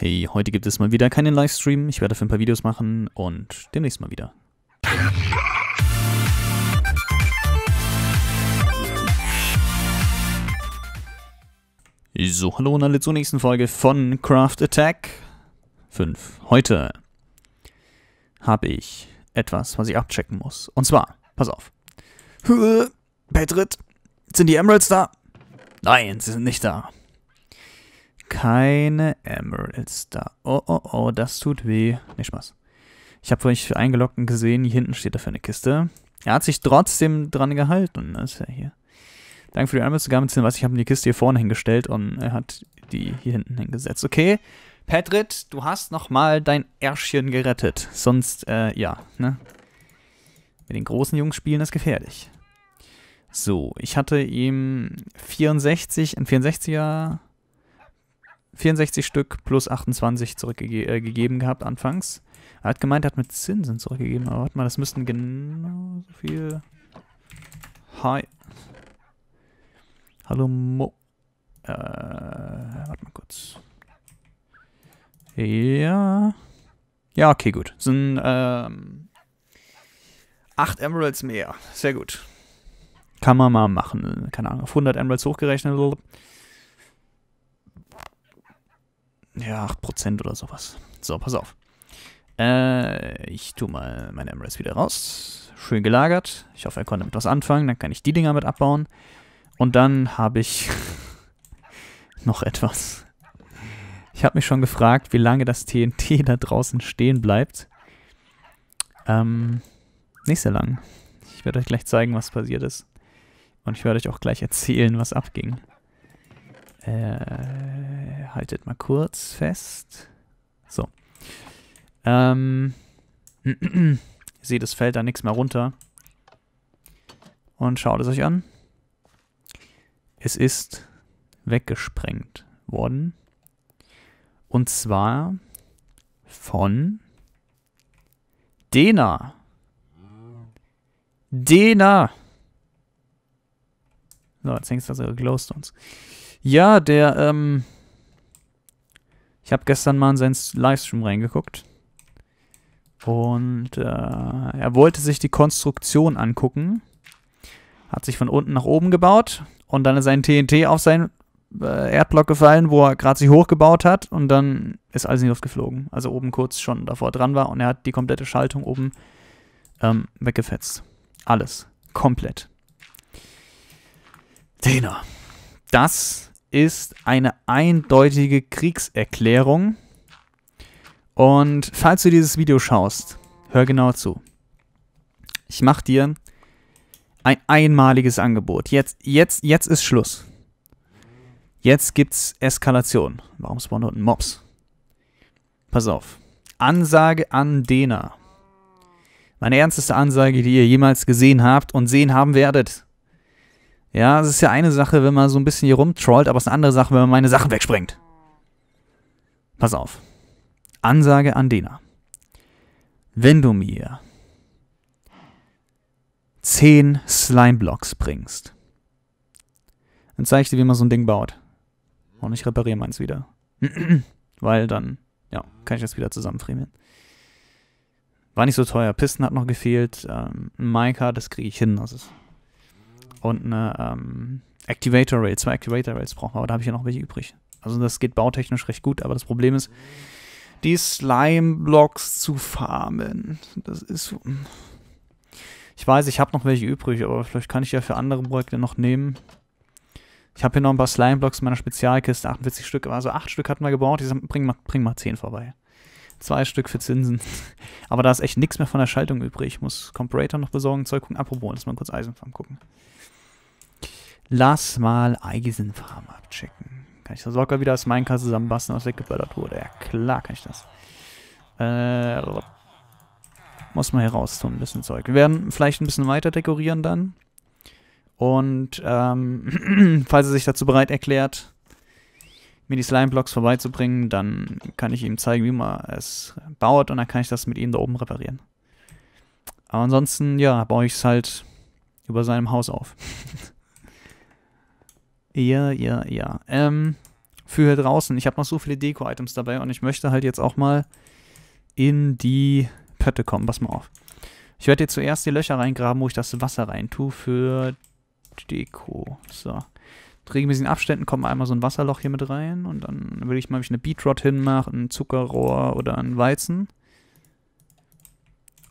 Hey, heute gibt es mal wieder keinen Livestream. Ich werde dafür ein paar Videos machen und demnächst mal wieder. So, hallo und alle zur nächsten Folge von Craft Attack 5. Heute habe ich etwas, was ich abchecken muss. Und zwar, pass auf. Petrit, sind die Emeralds da? Nein, sie sind nicht da. Keine Emeralds da. Oh, oh, oh, das tut weh. Nee, Spaß. Ich habe vorhin eingeloggt und gesehen, hier hinten steht dafür eine Kiste. Er hat sich trotzdem dran gehalten. Das ne? ist ja hier. Danke für die Emeralds, sogar mit was. Ich habe die Kiste hier vorne hingestellt und er hat die hier hinten hingesetzt. Okay, Patrick, du hast nochmal dein Ärschchen gerettet. Sonst, äh, ja, ne? Mit den großen Jungs spielen ist gefährlich. So, ich hatte ihm 64, ein 64er 64 Stück plus 28 zurückgegeben äh, gehabt anfangs. Er hat gemeint, er hat mit Zinsen zurückgegeben, aber warte mal, das müssten genau so viel. Hi. Hallo Mo. Äh, warte mal kurz. Ja. Ja, okay, gut. Sind ähm, 8 Emeralds mehr. Sehr gut. Kann man mal machen. Keine Ahnung, auf 100 Emeralds hochgerechnet ja, 8% oder sowas. So, pass auf. Äh, ich tue mal meine Emeralds wieder raus. Schön gelagert. Ich hoffe, er konnte damit was anfangen. Dann kann ich die Dinger mit abbauen. Und dann habe ich noch etwas. Ich habe mich schon gefragt, wie lange das TNT da draußen stehen bleibt. Ähm, nicht sehr lang. Ich werde euch gleich zeigen, was passiert ist. Und ich werde euch auch gleich erzählen, was abging. Äh, haltet mal kurz fest. So. Ähm. Seht, es fällt da nichts mehr runter. Und schaut es euch an. Es ist weggesprengt worden. Und zwar von Dena. Dena! So, jetzt hängst du also Glowstones. Ja, der, ähm, ich habe gestern mal in seinen Livestream reingeguckt. Und äh, er wollte sich die Konstruktion angucken. Hat sich von unten nach oben gebaut. Und dann ist ein TNT auf seinen äh, Erdblock gefallen, wo er gerade sich hochgebaut hat. Und dann ist alles in die Luft geflogen. Also oben kurz schon davor dran war. Und er hat die komplette Schaltung oben ähm, weggefetzt. Alles. Komplett. Dana. Das ist eine eindeutige Kriegserklärung. Und falls du dieses Video schaust, hör genau zu. Ich mach dir ein einmaliges Angebot. Jetzt, jetzt, jetzt ist Schluss. Jetzt gibt's Eskalation. Warum spawnen unten Mobs? Pass auf. Ansage an Dena. Meine ernsteste Ansage, die ihr jemals gesehen habt und sehen haben werdet. Ja, es ist ja eine Sache, wenn man so ein bisschen hier rumtrollt, aber es ist eine andere Sache, wenn man meine Sachen wegsprengt. Pass auf. Ansage an Dena. Wenn du mir 10 Slime-Blocks bringst, dann zeige ich dir, wie man so ein Ding baut. Und ich repariere meins wieder. Weil dann, ja, kann ich das wieder zusammenfriemeln. War nicht so teuer. Pisten hat noch gefehlt. Ähm, Maika, das kriege ich hin. Das ist und eine ähm, Activator Rail. Zwei Activator Rails brauchen wir, aber da habe ich ja noch welche übrig. Also das geht bautechnisch recht gut, aber das Problem ist, die Slime-Blocks zu farmen. Das ist... Hm. Ich weiß, ich habe noch welche übrig, aber vielleicht kann ich ja für andere Projekte noch nehmen. Ich habe hier noch ein paar Slime-Blocks in meiner Spezialkiste, 48 Stück, also 8 Stück hatten wir gebraucht, ich bring mal, bring mal 10 vorbei. Zwei Stück für Zinsen. aber da ist echt nichts mehr von der Schaltung übrig. Ich muss Comparator noch besorgen, Zeug gucken, apropos, lass mal kurz Eisenfarm gucken. Lass mal Eisenfarm abchecken. Kann ich das locker wieder aus Minecraft zusammenbasteln, was weggeböllert wurde? Ja, klar kann ich das. Äh, muss man hier raus tun, ein bisschen Zeug. Wir werden vielleicht ein bisschen weiter dekorieren dann. Und, ähm, falls er sich dazu bereit erklärt, mir die Slime-Blocks vorbeizubringen, dann kann ich ihm zeigen, wie man es baut und dann kann ich das mit ihm da oben reparieren. Aber ansonsten, ja, baue ich es halt über seinem Haus auf. Ja, ja, ja. Ähm, für hier draußen. Ich habe noch so viele Deko-Items dabei und ich möchte halt jetzt auch mal in die Pötte kommen. Pass mal auf. Ich werde jetzt zuerst die Löcher reingraben, wo ich das Wasser rein tue für Deko. So. regelmäßigen Abständen kommt einmal so ein Wasserloch hier mit rein und dann würde ich mal ich eine Beetrot hinmachen, ein Zuckerrohr oder ein Weizen.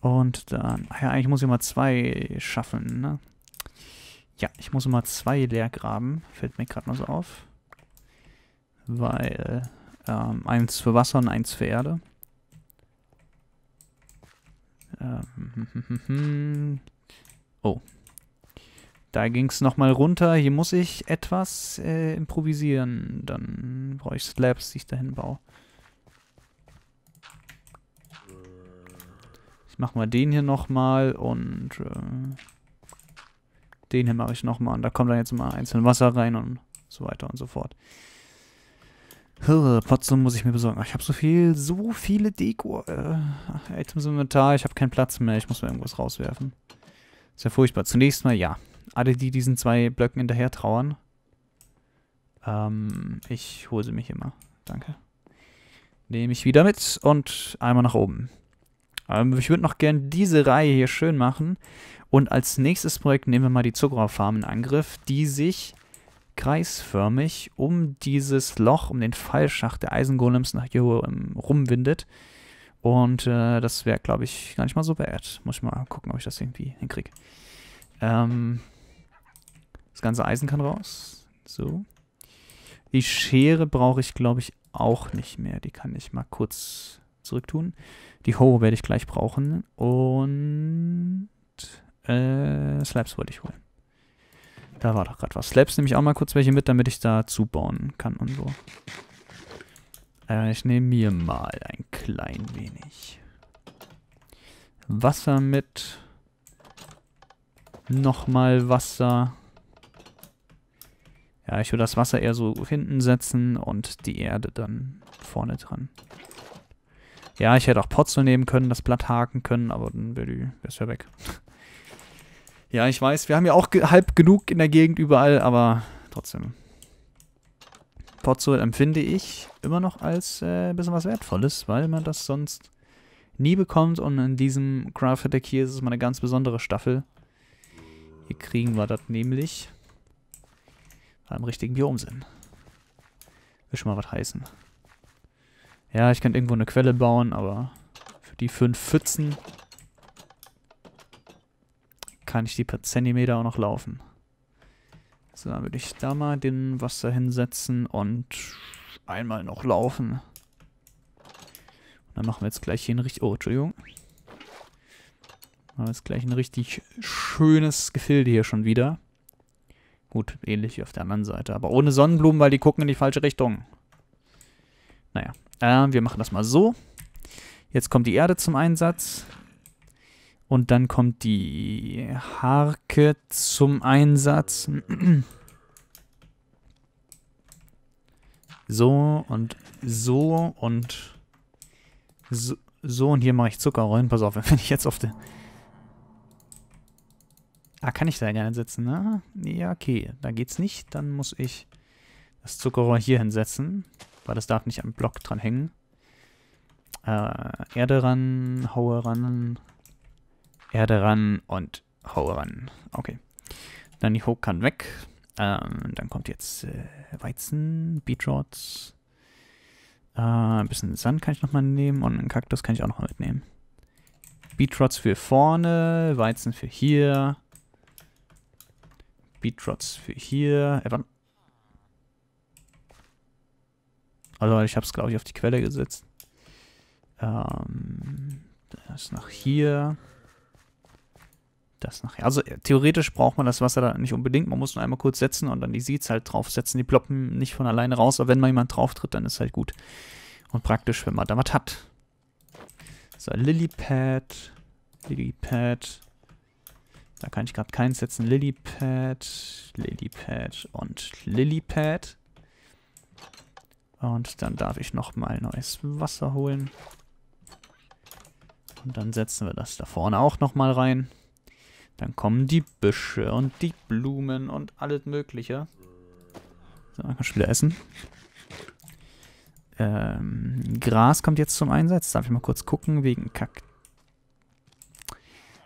Und dann, ach ja, eigentlich muss ich mal zwei schaffen, ne? Ja, ich muss mal zwei leer graben. Fällt mir gerade noch so auf. Weil ähm, eins für Wasser und eins für Erde. Ähm, oh. Da ging es nochmal runter. Hier muss ich etwas äh, improvisieren. Dann brauche ich Slabs, die ich dahin baue. Ich mache mal den hier nochmal und... Äh den hier mache ich nochmal und da kommt dann jetzt mal einzeln Wasser rein und so weiter und so fort. Potsdam muss ich mir besorgen. Ach, ich habe so viel, so viele Deko. Äh, Items im Inventar, ich habe keinen Platz mehr. Ich muss mir irgendwas rauswerfen. Ist ja furchtbar. Zunächst mal, ja. Alle, die diesen zwei Blöcken hinterher trauern. Ähm, ich hole sie mich immer. Danke. Nehme ich wieder mit und einmal nach oben. Ähm, ich würde noch gerne diese Reihe hier schön machen. Und als nächstes Projekt nehmen wir mal die Zuckerrohrfarm in Angriff, die sich kreisförmig um dieses Loch, um den Fallschacht der Eisengolems nach Joho ähm, rumwindet. Und äh, das wäre, glaube ich, gar nicht mal so bad. Muss ich mal gucken, ob ich das irgendwie hinkriege. Ähm, das ganze Eisen kann raus. So. Die Schere brauche ich, glaube ich, auch nicht mehr. Die kann ich mal kurz zurücktun. Die Ho werde ich gleich brauchen. Und äh, Slaps wollte ich holen. Da war doch gerade was. Slaps nehme ich auch mal kurz welche mit, damit ich da zubauen kann und so. Äh, ich nehme mir mal ein klein wenig. Wasser mit. Nochmal Wasser. Ja, ich würde das Wasser eher so hinten setzen und die Erde dann vorne dran. Ja, ich hätte auch Potzel nehmen können, das Blatt haken können, aber dann wäre es ja weg. ja, ich weiß, wir haben ja auch ge halb genug in der Gegend überall, aber trotzdem. Potzel empfinde ich immer noch als äh, ein bisschen was Wertvolles, weil man das sonst nie bekommt und in diesem Craft Attack hier ist es mal eine ganz besondere Staffel. Hier kriegen wir das nämlich beim richtigen Biom sind. Will schon mal was heißen. Ja, ich könnte irgendwo eine Quelle bauen, aber für die fünf Pfützen kann ich die per Zentimeter auch noch laufen. So, dann würde ich da mal den Wasser hinsetzen und einmal noch laufen. Und dann machen wir jetzt gleich hier ein richtig... Oh, Entschuldigung. Machen wir jetzt gleich ein richtig schönes Gefilde hier schon wieder. Gut, ähnlich wie auf der anderen Seite. Aber ohne Sonnenblumen, weil die gucken in die falsche Richtung. Naja, äh, wir machen das mal so. Jetzt kommt die Erde zum Einsatz. Und dann kommt die Harke zum Einsatz. So und so und so, so und hier mache ich Zuckerrollen. Pass auf, wenn ich jetzt auf der... Ah, kann ich da nicht einsetzen, ne? Ja, okay. Da geht's nicht. Dann muss ich das Zuckerrohr hier hinsetzen weil das darf nicht am Block dran hängen. Äh, Erde ran, Haue ran, Erde ran und Haue ran. Okay. Dann die Hook kann weg. Ähm, dann kommt jetzt äh, Weizen, Beetroots. Äh, ein bisschen Sand kann ich nochmal nehmen und einen Kaktus kann ich auch nochmal mitnehmen. Beetroots für vorne, Weizen für hier. Beetroots für hier. Äh, Also ich habe es, glaube ich, auf die Quelle gesetzt. Ähm, das nach hier. Das nach hier. Also äh, theoretisch braucht man das Wasser da nicht unbedingt. Man muss nur einmal kurz setzen und dann die Seeds halt draufsetzen. Die ploppen nicht von alleine raus, aber wenn mal jemand drauf tritt, dann ist halt gut. Und praktisch, wenn man da was hat. So, Lilypad. Lilypad. Da kann ich gerade keins setzen. Lilypad, Lilypad und Lilypad. Und dann darf ich nochmal neues Wasser holen. Und dann setzen wir das da vorne auch nochmal rein. Dann kommen die Büsche und die Blumen und alles mögliche. So, dann kann ich wieder essen. Ähm, Gras kommt jetzt zum Einsatz. Darf ich mal kurz gucken, wegen Kak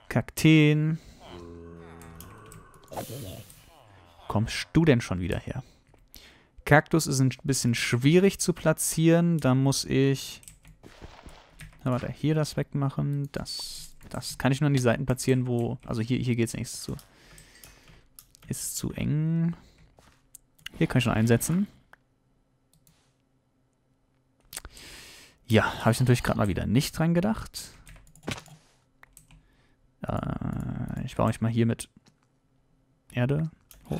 Kakteen. Kommst du denn schon wieder her? Kaktus ist ein bisschen schwierig zu platzieren. Da muss ich... Warte, hier das wegmachen. Das, das kann ich nur an die Seiten platzieren, wo... Also hier, hier geht es nichts zu. Ist zu eng. Hier kann ich schon einsetzen. Ja, habe ich natürlich gerade mal wieder nicht dran gedacht. Äh, ich baue mich mal hier mit Erde hoch.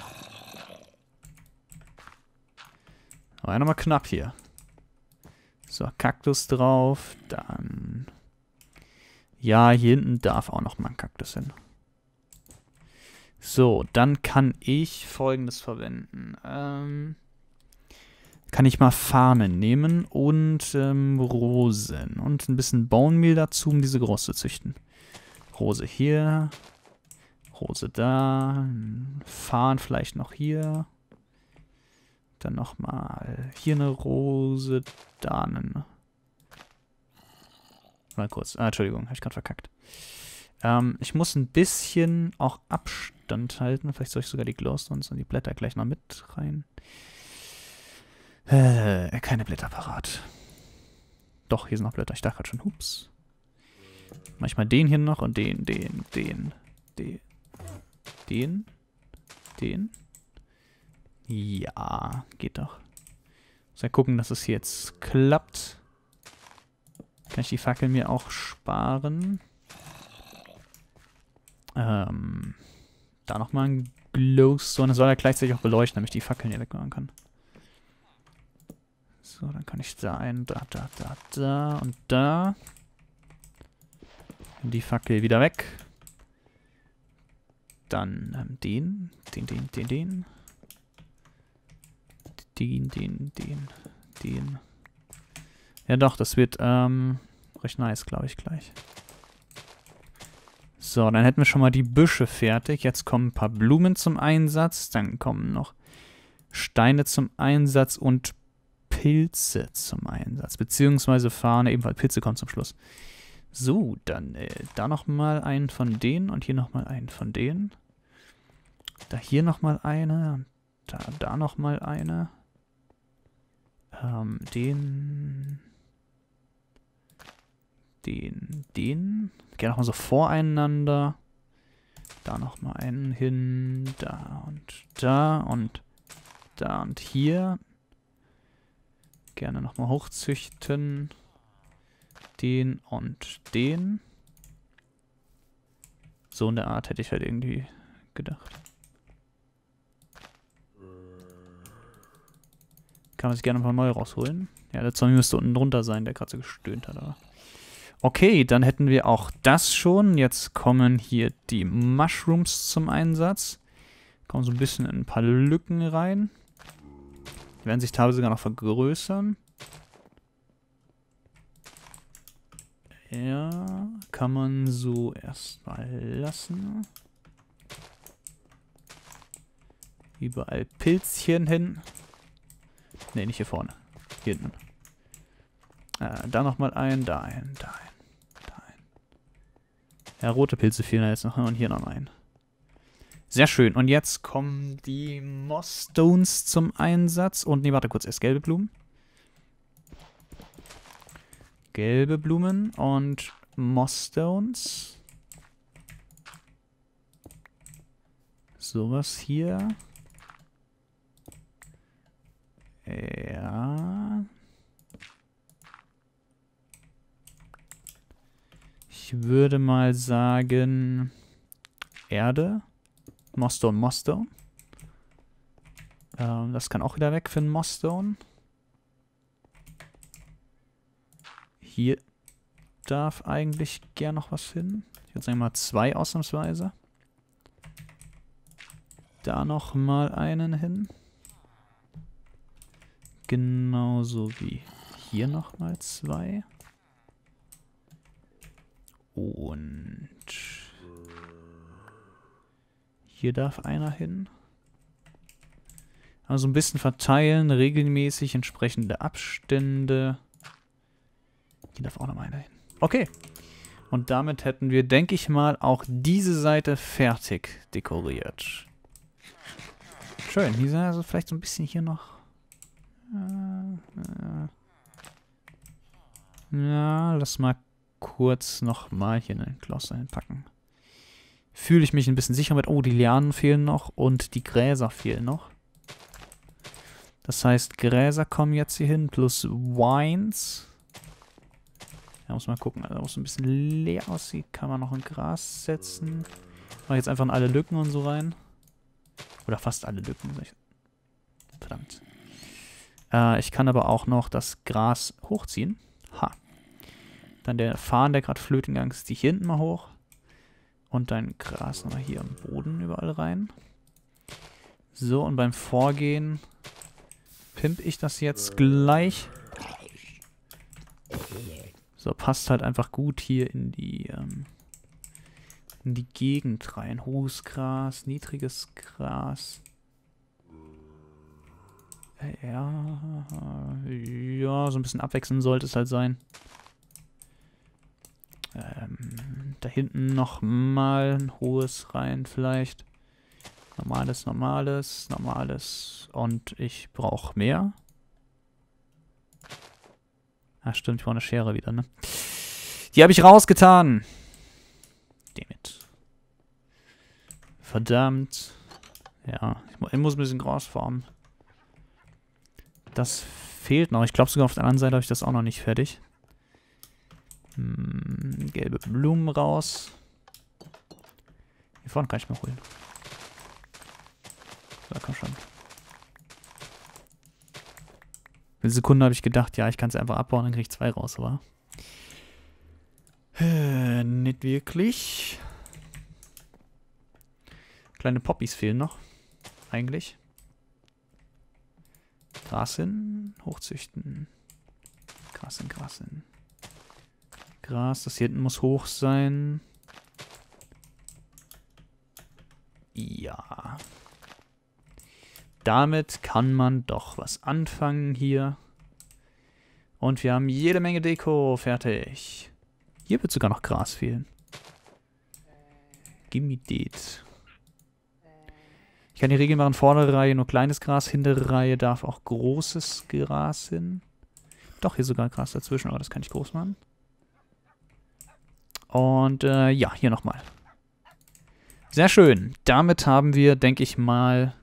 Aber nochmal knapp hier. So, Kaktus drauf. Dann. Ja, hier hinten darf auch nochmal ein Kaktus hin. So, dann kann ich folgendes verwenden. Ähm, kann ich mal Fahnen nehmen und ähm, Rosen und ein bisschen Bauenmehl dazu, um diese groß zu züchten. Rose hier, Rose da, Fahnen vielleicht noch hier. Dann nochmal. Hier eine Rose, da ne- Mal kurz. Ah, Entschuldigung, habe ich gerade verkackt. Ähm, ich muss ein bisschen auch Abstand halten. Vielleicht soll ich sogar die Glowstones und die Blätter gleich noch mit rein. Äh, keine Blätter parat. Doch, hier sind noch Blätter. Ich dachte gerade schon, hups. Manchmal den hier noch und den, den, den, den, den, den. Ja, geht doch. Muss ja gucken, dass es jetzt klappt. Kann ich die Fackel mir auch sparen? Ähm, da nochmal ein Glowstone. Das soll ja gleichzeitig auch beleuchten, damit ich die Fackeln hier wegmachen kann. So, dann kann ich da ein, da, da, da, da und da. Und die Fackel wieder weg. Dann ähm, den, den, den, den, den den, den, den, den. Ja doch, das wird ähm, recht nice, glaube ich, gleich. So, dann hätten wir schon mal die Büsche fertig. Jetzt kommen ein paar Blumen zum Einsatz. Dann kommen noch Steine zum Einsatz und Pilze zum Einsatz. Beziehungsweise Fahne, ebenfalls Pilze kommen zum Schluss. So, dann äh, da nochmal einen von denen und hier nochmal einen von denen. Da hier nochmal eine und da, da nochmal eine. Ähm, den. Den, den. Gerne nochmal so voreinander. Da nochmal einen hin. Da und da und da und hier. Gerne nochmal hochzüchten. Den und den. So in der Art hätte ich halt irgendwie gedacht. Kann man sich gerne ein paar neue rausholen. Ja, der Zombie müsste unten drunter sein, der gerade so gestöhnt hat. Aber. Okay, dann hätten wir auch das schon. Jetzt kommen hier die Mushrooms zum Einsatz. Kommen so ein bisschen in ein paar Lücken rein. Die werden sich teilweise sogar noch vergrößern. Ja, kann man so erstmal lassen. Überall Pilzchen hin. Ne, nicht hier vorne. Hier hinten. Äh, da nochmal ein, da ein, da ein, da ein. Ja, rote Pilze fehlen da jetzt noch ne? und hier noch ein. Sehr schön. Und jetzt kommen die Mossstones zum Einsatz. Und ne, warte kurz, erst gelbe Blumen. Gelbe Blumen und Mossstones. Sowas hier. würde mal sagen Erde. Mossstone, Mossstone. Ähm, das kann auch wieder weg für einen Mossstone. Hier darf eigentlich gern noch was hin. Ich würde sagen mal zwei ausnahmsweise. Da noch mal einen hin. Genauso wie hier noch mal zwei. Und hier darf einer hin. Also ein bisschen verteilen, regelmäßig entsprechende Abstände. Hier darf auch noch einer hin. Okay. Und damit hätten wir, denke ich mal, auch diese Seite fertig dekoriert. Schön. Hier sind also vielleicht so ein bisschen hier noch... Äh, äh. Ja, lass mal kurz nochmal hier einen Kloster hinpacken. Fühle ich mich ein bisschen sicher mit. Oh, die Lianen fehlen noch und die Gräser fehlen noch. Das heißt, Gräser kommen jetzt hier hin plus Wines. Da muss man gucken. Also, muss ein bisschen leer aussieht, kann man noch ein Gras setzen. Mach jetzt einfach in alle Lücken und so rein. Oder fast alle Lücken. Verdammt. Äh, ich kann aber auch noch das Gras hochziehen. Ha. Dann der Fahnen, der gerade Flötengang ist, die hier hinten mal hoch. Und dein Gras nochmal hier am Boden überall rein. So, und beim Vorgehen pimp ich das jetzt gleich. So, passt halt einfach gut hier in die, ähm, in die Gegend rein. Hohes Gras, niedriges Gras. Äh, ja, ja, so ein bisschen abwechseln sollte es halt sein. Ähm, da hinten nochmal ein hohes rein vielleicht. Normales, normales, normales. Und ich brauche mehr. Ah, stimmt, ich brauche eine Schere wieder, ne? Die habe ich rausgetan. Damit. Verdammt. Ja, ich muss ein bisschen Gras formen. Das fehlt noch. Ich glaube sogar auf der anderen Seite habe ich das auch noch nicht fertig. Hm, gelbe Blumen raus. Hier vorne kann ich mal holen. So, komm schon. eine Sekunde habe ich gedacht, ja, ich kann es einfach abbauen, dann kriege ich zwei raus, aber... Äh, nicht wirklich. Kleine Poppies fehlen noch. Eigentlich. Gras hin, hochzüchten. Gras hin, Gras hin. Gras, das hier hinten muss hoch sein. Ja. Damit kann man doch was anfangen hier. Und wir haben jede Menge Deko fertig. Hier wird sogar noch Gras fehlen. Gimme Deet. Ich kann die Regel machen, vordere Reihe nur kleines Gras, hintere Reihe darf auch großes Gras hin. Doch, hier sogar Gras dazwischen, aber das kann ich groß machen. Und äh, ja, hier nochmal. Sehr schön. Damit haben wir, denke ich mal,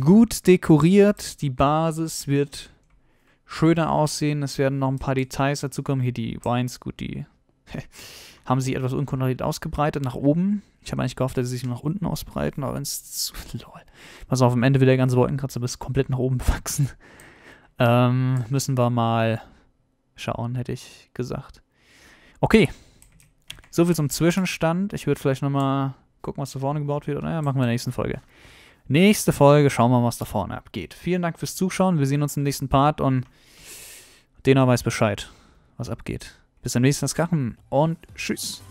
gut dekoriert. Die Basis wird schöner aussehen. Es werden noch ein paar Details dazu kommen. Hier die Wines, gut, die haben sich etwas unkontrolliert ausgebreitet nach oben. Ich habe eigentlich gehofft, dass sie sich nach unten ausbreiten, aber wenn es zu. Lol. Pass auf, am Ende wird der ganze Wolkenkratzer bis komplett nach oben wachsen. Ähm, müssen wir mal schauen, hätte ich gesagt. Okay, so viel zum Zwischenstand. Ich würde vielleicht nochmal gucken, was da vorne gebaut wird. Naja, machen wir in der nächsten Folge. Nächste Folge schauen wir mal, was da vorne abgeht. Vielen Dank fürs Zuschauen. Wir sehen uns im nächsten Part und Dena weiß Bescheid, was abgeht. Bis zum nächsten Skachen und tschüss.